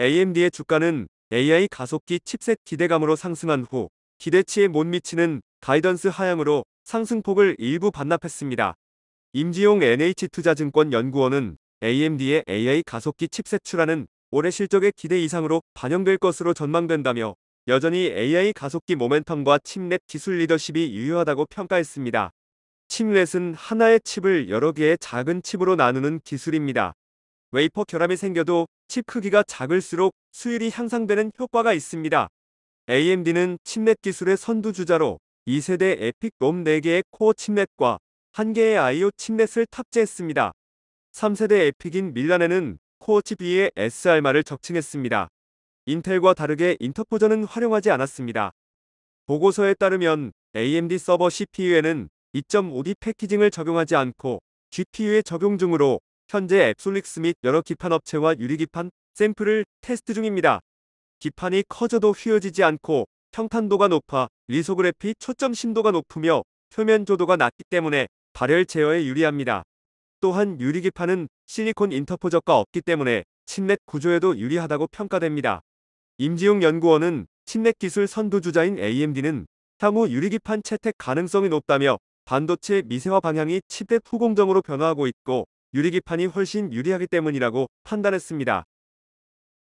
AMD의 주가는 AI 가속기 칩셋 기대감으로 상승한 후 기대치에 못 미치는 가이던스 하향으로 상승폭을 일부 반납했습니다. 임지용 NH투자증권 연구원은 AMD의 AI 가속기 칩셋 출하는 올해 실적의 기대 이상으로 반영될 것으로 전망된다며 여전히 AI 가속기 모멘텀과 칩넷 기술 리더십이 유효하다고 평가했습니다. 칩넷은 하나의 칩을 여러 개의 작은 칩으로 나누는 기술입니다. 웨이퍼 결함이 생겨도 칩 크기가 작을수록 수율이 향상되는 효과가 있습니다. AMD는 칩넷 기술의 선두주자로 2세대 에픽 롬 4개의 코어 칩넷과 1개의 IO 칩넷을 탑재했습니다. 3세대 에픽인 밀란에는 코어 칩 2의 SR마를 적층했습니다. 인텔과 다르게 인터포저는 활용하지 않았습니다. 보고서에 따르면 AMD 서버 CPU에는 2.5D 패키징을 적용하지 않고 GPU에 적용 중으로 현재 앱솔릭스 및 여러 기판 업체와 유리 기판 샘플을 테스트 중입니다. 기판이 커져도 휘어지지 않고 평탄도가 높아 리소그래피 초점 심도가 높으며 표면 조도가 낮기 때문에 발열 제어에 유리합니다. 또한 유리 기판은 실리콘 인터포저가 없기 때문에 침 n 구조에도 유리하다고 평가됩니다. 임지용 연구원은 침 n 기술 선두주자인 AMD는 향후 유리기판 채택 가능성이 높다며 반도체 미세화 방향이 칩대 후공정으로 변화하고 있고 유리기판이 훨씬 유리하기 때문이라고 판단했습니다.